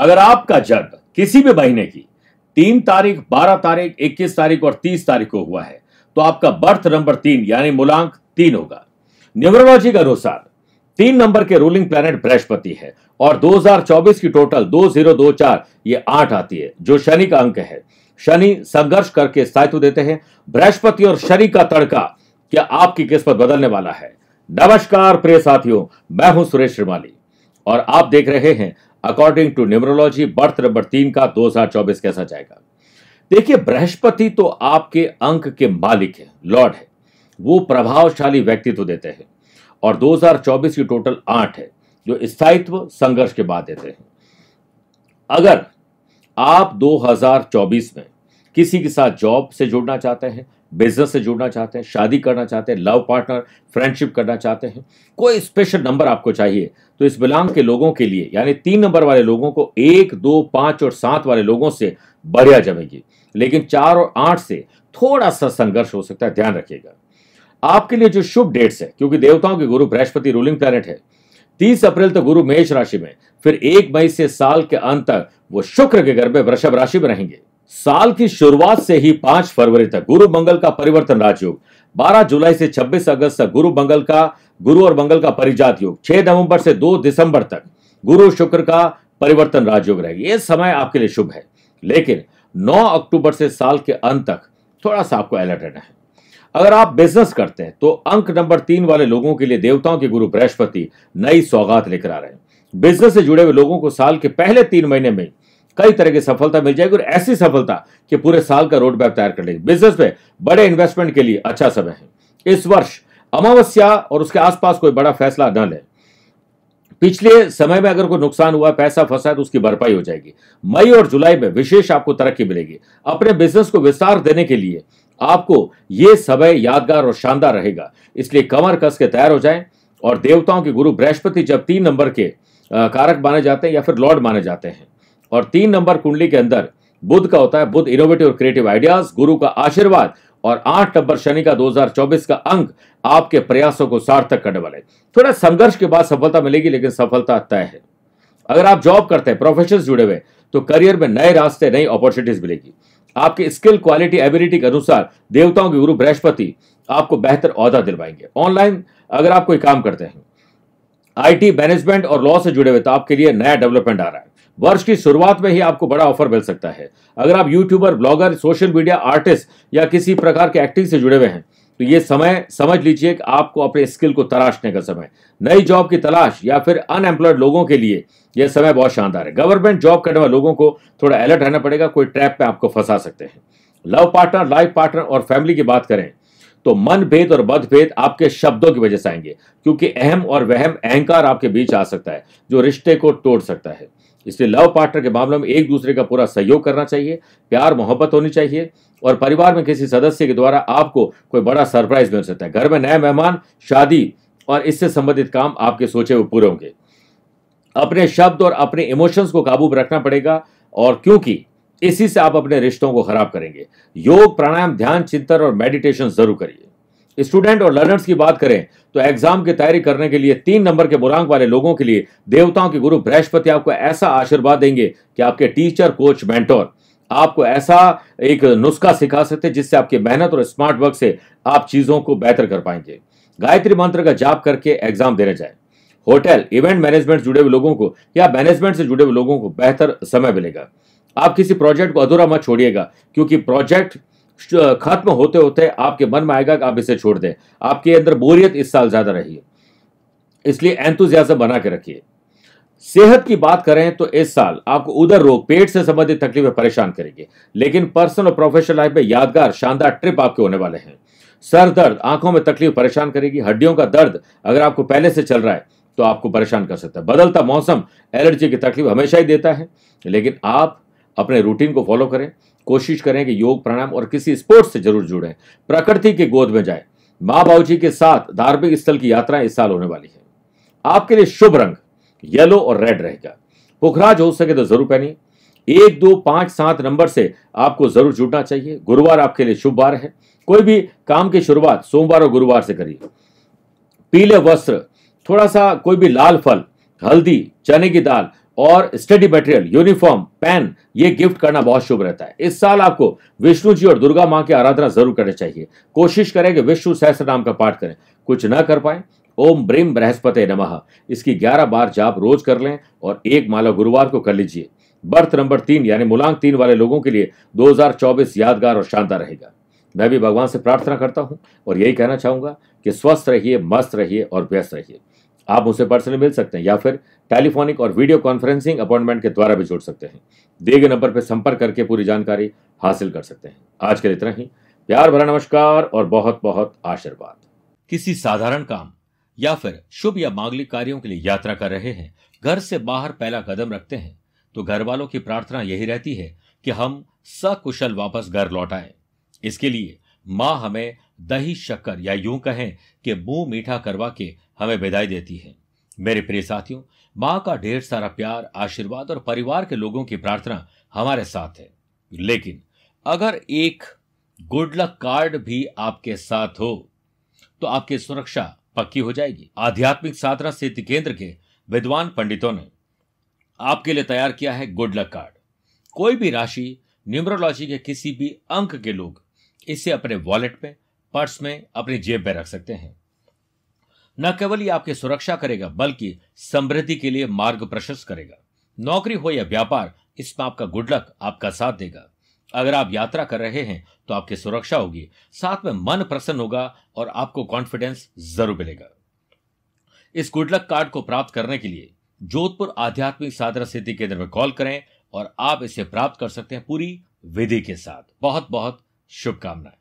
अगर आपका जन्म किसी भी महीने की तीन तारीख बारह तारीख इक्कीस तारीख और तीस तारीख को हुआ है तो आपका बर्थ नंबर तीन यानी मूलांक तीन होगा न्यूमरोलॉजी के अनुसार तीन नंबर के रूलिंग प्लेनेट बृहस्पति है और 2024 की टोटल दो दो जीरो चार ये आठ आती है जो शनि का अंक है शनि संघर्ष करके स्थायित्व देते हैं बृहस्पति और शनि का तड़का क्या आपकी किस्मत बदलने वाला है नमस्कार प्रिय साथियों मैं हूं सुरेश श्रीमाली और आप देख रहे हैं according to numerology birth number तीन का 2024 कैसा जाएगा देखिए बृहस्पति तो आपके अंक के मालिक है लॉर्ड है वो प्रभावशाली व्यक्तित्व तो देते हैं और 2024 की टोटल आठ है जो स्थायित्व संघर्ष के बाद देते हैं अगर आप 2024 में किसी के साथ जॉब से जुड़ना चाहते हैं बिजनेस से जुड़ना चाहते हैं शादी करना चाहते हैं लव पार्टनर फ्रेंडशिप करना चाहते हैं कोई स्पेशल नंबर आपको चाहिए तो इस बिलांग के लोगों के लिए यानी तीन नंबर वाले लोगों को एक दो पांच और सात वाले लोगों से बढ़िया जमेगी लेकिन चार और आठ से थोड़ा सा संघर्ष हो सकता है ध्यान रखिएगा आपके लिए जो शुभ डेट्स है क्योंकि देवताओं के गुरु बृहस्पति रूलिंग प्लैनेट है तीस अप्रैल तक गुरु मेष राशि में फिर एक मई से साल के अंत तक वो शुक्र के घर में वृषभ राशि में रहेंगे साल की शुरुआत से ही पांच फरवरी तक गुरु मंगल का परिवर्तन राजयोग 12 जुलाई से 26 अगस्त तक गुरु मंगल का गुरु और मंगल का परिजात योग 6 नवंबर से 2 दिसंबर तक गुरु शुक्र का परिवर्तन राजयोग रहेगा ये समय आपके लिए शुभ है लेकिन 9 अक्टूबर से साल के अंत तक थोड़ा सा आपको अलर्ट रहना है अगर आप बिजनेस करते हैं तो अंक नंबर तीन वाले लोगों के लिए देवताओं के गुरु बृहस्पति नई सौगात लेकर आ रहे हैं बिजनेस से जुड़े हुए लोगों को साल के पहले तीन महीने में कई तरह की सफलता मिल जाएगी और ऐसी सफलता कि पूरे साल का रोड मैप तैयार कर लेगी बिजनेस में बड़े इन्वेस्टमेंट के लिए अच्छा समय है इस वर्ष अमावस्या और उसके आसपास कोई बड़ा फैसला न ले पिछले समय में अगर कोई नुकसान हुआ पैसा फंसा है तो उसकी भरपाई हो जाएगी मई और जुलाई में विशेष आपको तरक्की मिलेगी अपने बिजनेस को विस्तार देने के लिए आपको ये समय यादगार और शानदार रहेगा इसलिए कमर कस के तैयार हो जाए और देवताओं के गुरु बृहस्पति जब तीन नंबर के कारक माने जाते हैं या फिर लॉर्ड माने जाते हैं और तीन नंबर कुंडली के अंदर बुद्ध का होता है बुद्ध इनोवेटिव और क्रिएटिव आइडियाज गुरु का आशीर्वाद और आठ नंबर शनि का 2024 का अंक आपके प्रयासों को सार्थक करने वाले थोड़ा संघर्ष के बाद सफलता मिलेगी लेकिन सफलता तय है अगर आप जॉब करते हैं प्रोफेशन जुड़े हुए तो करियर में नए रास्ते नई अपॉर्चुनिटीज मिलेगी आपकी स्किल क्वालिटी एबिलिटी के अनुसार देवताओं के गुरु बृहस्पति आपको बेहतर औहदा दिलवाएंगे ऑनलाइन अगर आप कोई काम करते हैं आईटी मैनेजमेंट और लॉ से जुड़े हुए तो आपके लिए नया डेवलपमेंट आ रहा है वर्ष की शुरुआत में ही आपको बड़ा ऑफर मिल सकता है अगर आप YouTuber blogger social media artist या किसी प्रकार के एक्टिंग से जुड़े हुए हैं तो ये समय समझ लीजिए कि आपको अपने स्किल को तराशने का समय नई जॉब की तलाश या फिर अनएम्प्लॉयड लोगों के लिए यह समय बहुत शानदार है गवर्नमेंट जॉब करने वाले लोगों को थोड़ा अलर्ट रहना पड़ेगा कोई ट्रैप में आपको फंसा सकते हैं लव पार्टनर लाइफ पार्टनर और फैमिली की बात करें तो मन भेद और मतभेद आपके शब्दों की वजह से आएंगे क्योंकि अहम और वहम अहंकार आपके बीच आ सकता है जो रिश्ते को तोड़ सकता है इसलिए लव पार्टनर के मामले में एक दूसरे का पूरा सहयोग करना चाहिए प्यार मोहब्बत होनी चाहिए और परिवार में किसी सदस्य के द्वारा आपको कोई बड़ा सरप्राइज मिल सकता है घर में नए मेहमान शादी और इससे संबंधित काम आपके सोचे हुए पूरे होंगे अपने शब्द और अपने इमोशंस को काबू में रखना पड़ेगा और क्योंकि इसी से आप अपने रिश्तों को खराब करेंगे योग प्राणायाम ध्यान चिंतन और मेडिटेशन जरूर करिए स्टूडेंट और लर्नर्स की बात करें तो एग्जाम की तैयारी करने के लिए तीन नंबर के बुरांक वाले लोगों के लिए देवताओं के गुरु बृहस्पति आपको ऐसा आशीर्वाद देंगे कि आपके टीचर कोच मेंटोर आपको ऐसा एक नुस्खा सिखा सकते हैं जिससे आपकी मेहनत और स्मार्ट वर्क से आप चीजों को बेहतर कर पाएंगे गायत्री मंत्र का जाप करके एग्जाम देने जाए होटल इवेंट मैनेजमेंट जुड़े हुए लोगों को या मैनेजमेंट से जुड़े हुए लोगों को बेहतर समय मिलेगा आप किसी प्रोजेक्ट को अधूरा मत छोड़िएगा क्योंकि प्रोजेक्ट खत्म होते होते आपके मन में आएगा कि आप इसे छोड़ दें आपके अंदर बोरियत इस साल ज़्यादा रही है इसलिए एंतुजियाजम बना के रखिए सेहत की बात करें तो इस साल आपको उधर रोग पेट से संबंधित तकलीफें परेशान करेंगे लेकिन पर्सनल और प्रोफेशनल लाइफ में यादगार शानदार ट्रिप आपके होने वाले हैं सर दर्द आंखों में तकलीफ परेशान करेगी हड्डियों का दर्द अगर आपको पहले से चल रहा है तो आपको परेशान कर सकता है बदलता मौसम एलर्जी की तकलीफ हमेशा ही देता है लेकिन आप अपने रूटीन को फॉलो करें कोशिश करें कि योग प्राणायाम और किसी स्पोर्ट्स से जरूर जुड़ें प्रकृति के गोद में जाएं माँ बाबूजी के साथ धार्मिक स्थल की यात्रा इस साल होने वाली है आपके लिए शुभ रंग येलो और रेड रहेगा पुखराज हो सके तो जरूर पहनिए एक दो पांच सात नंबर से आपको जरूर जुड़ना चाहिए गुरुवार आपके लिए शुभ बार है कोई भी काम की शुरुआत सोमवार और गुरुवार से करिए पीले वस्त्र थोड़ा सा कोई भी लाल फल हल्दी चने की दाल और स्टडी मटेरियल यूनिफॉर्म पेन ये गिफ्ट करना बहुत शुभ रहता है इस साल आपको विष्णु जी और दुर्गा माँ की आराधना जरूर करनी चाहिए कोशिश करें कि विष्णु सहस्त्र नाम का पाठ करें कुछ ना कर पाए ओम ब्रीम बृहस्पति नमः इसकी 11 बार जाप रोज कर लें और एक माला गुरुवार को कर लीजिए बर्थ नंबर तीन यानी मूलांक तीन वाले लोगों के लिए 2024 यादगार और शानदार रहेगा मैं भी भगवान से प्रार्थना करता हूँ और यही कहना चाहूंगा कि स्वस्थ रहिए मस्त रहिए और व्यस्त रहिए आप मुझसे पर्सनली मिल सकते हैं या फिर टेलीफोनिक और वीडियो कॉन्फ्रेंसिंग अपॉइंटमेंट के द्वारा भी जुड़ सकते हैं दिए गए नंबर पर संपर्क करके पूरी जानकारी हासिल कर सकते हैं आज के लिए इतना ही प्यार भरा नमस्कार और बहुत बहुत आशीर्वाद किसी साधारण काम या फिर शुभ या मांगलिक कार्यों के लिए यात्रा कर रहे हैं घर से बाहर पहला कदम रखते हैं तो घर वालों की प्रार्थना यही रहती है कि हम सकुशल वापस घर लौट आए इसके लिए माँ हमें दही शक्कर या यूं कहें कि मुंह मीठा करवा के हमें विदाई देती है मेरे प्रिय साथियों माँ का ढेर सारा प्यार आशीर्वाद और परिवार के लोगों की प्रार्थना हमारे साथ है लेकिन अगर एक गुड लक कार्ड भी आपके साथ हो तो आपकी सुरक्षा पक्की हो जाएगी आध्यात्मिक साधना सिद्धि केंद्र के विद्वान पंडितों ने आपके लिए तैयार किया है गुड लक कार्ड कोई भी राशि न्यूमरोलॉजी के किसी भी अंक के लोग इसे अपने वॉलेट में पर्स में अपनी जेब में रख सकते हैं न केवल ये आपकी सुरक्षा करेगा बल्कि समृद्धि के लिए मार्ग प्रशस्त करेगा नौकरी हो या व्यापार इसमें आपका गुड लक आपका साथ देगा अगर आप यात्रा कर रहे हैं तो आपकी सुरक्षा होगी साथ में मन प्रसन्न होगा और आपको कॉन्फिडेंस जरूर मिलेगा इस गुड लक कार्ड को प्राप्त करने के लिए जोधपुर आध्यात्मिक साधना सिद्धि केंद्र में कॉल करें और आप इसे प्राप्त कर सकते हैं पूरी विधि के साथ बहुत बहुत शुभकामनाएं